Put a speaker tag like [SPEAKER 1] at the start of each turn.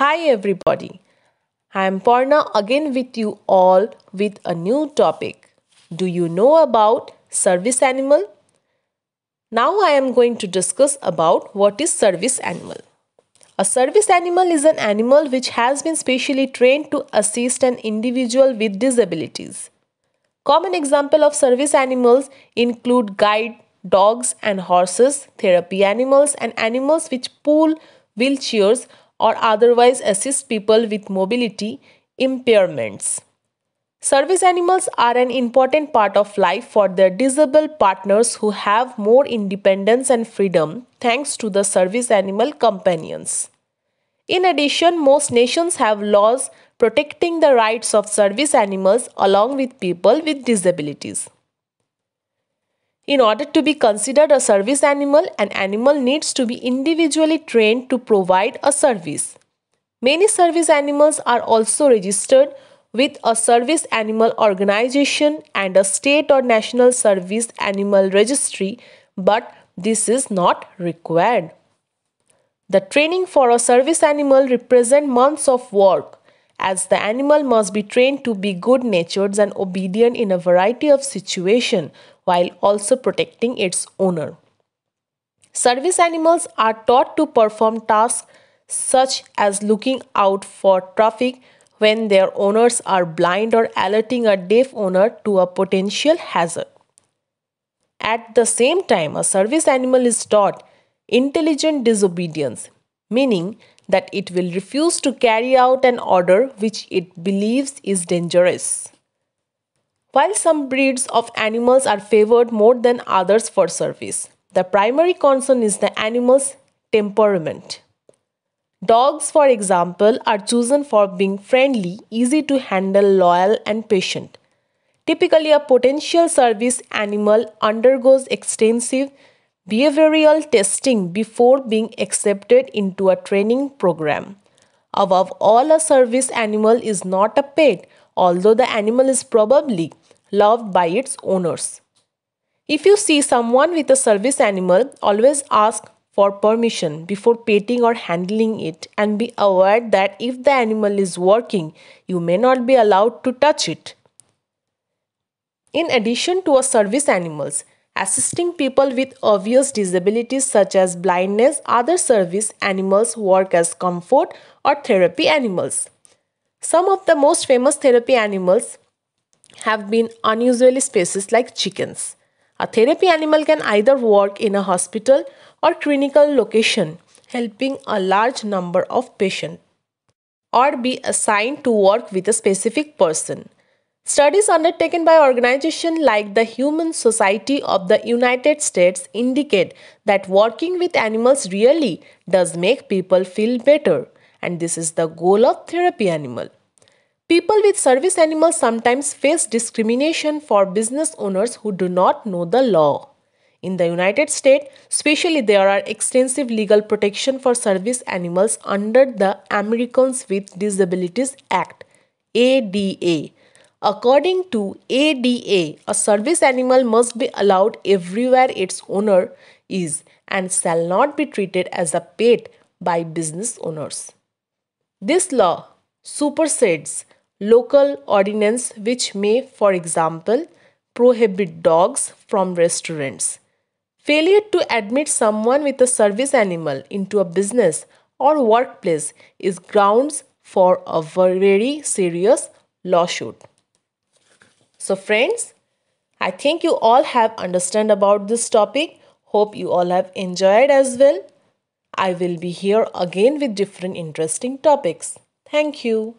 [SPEAKER 1] Hi everybody, I am Porna again with you all with a new topic. Do you know about service animal? Now I am going to discuss about what is service animal. A service animal is an animal which has been specially trained to assist an individual with disabilities. Common example of service animals include guide, dogs and horses, therapy animals and animals which pull wheelchairs or otherwise assist people with mobility impairments. Service animals are an important part of life for their disabled partners who have more independence and freedom thanks to the service animal companions. In addition, most nations have laws protecting the rights of service animals along with people with disabilities. In order to be considered a service animal, an animal needs to be individually trained to provide a service. Many service animals are also registered with a service animal organization and a state or national service animal registry, but this is not required. The training for a service animal represents months of work as the animal must be trained to be good-natured and obedient in a variety of situations while also protecting its owner. Service animals are taught to perform tasks such as looking out for traffic when their owners are blind or alerting a deaf owner to a potential hazard. At the same time, a service animal is taught intelligent disobedience, meaning that it will refuse to carry out an order which it believes is dangerous. While some breeds of animals are favored more than others for service, the primary concern is the animal's temperament. Dogs, for example, are chosen for being friendly, easy to handle, loyal, and patient. Typically, a potential service animal undergoes extensive behavioral testing before being accepted into a training program. Above all, a service animal is not a pet, although the animal is probably loved by its owners. If you see someone with a service animal, always ask for permission before petting or handling it and be aware that if the animal is working, you may not be allowed to touch it. In addition to service animals, assisting people with obvious disabilities such as blindness, other service animals work as comfort or therapy animals. Some of the most famous therapy animals have been unusually species like chickens. A therapy animal can either work in a hospital or clinical location, helping a large number of patients, or be assigned to work with a specific person. Studies undertaken by organizations like the Human Society of the United States indicate that working with animals really does make people feel better, and this is the goal of therapy animal People with service animals sometimes face discrimination for business owners who do not know the law. In the United States, especially, there are extensive legal protection for service animals under the Americans with Disabilities Act ADA. According to ADA, a service animal must be allowed everywhere its owner is and shall not be treated as a pet by business owners. This law supersedes local ordinance which may, for example, prohibit dogs from restaurants. Failure to admit someone with a service animal into a business or workplace is grounds for a very serious lawsuit. So friends, I think you all have understand about this topic. Hope you all have enjoyed as well. I will be here again with different interesting topics. Thank you.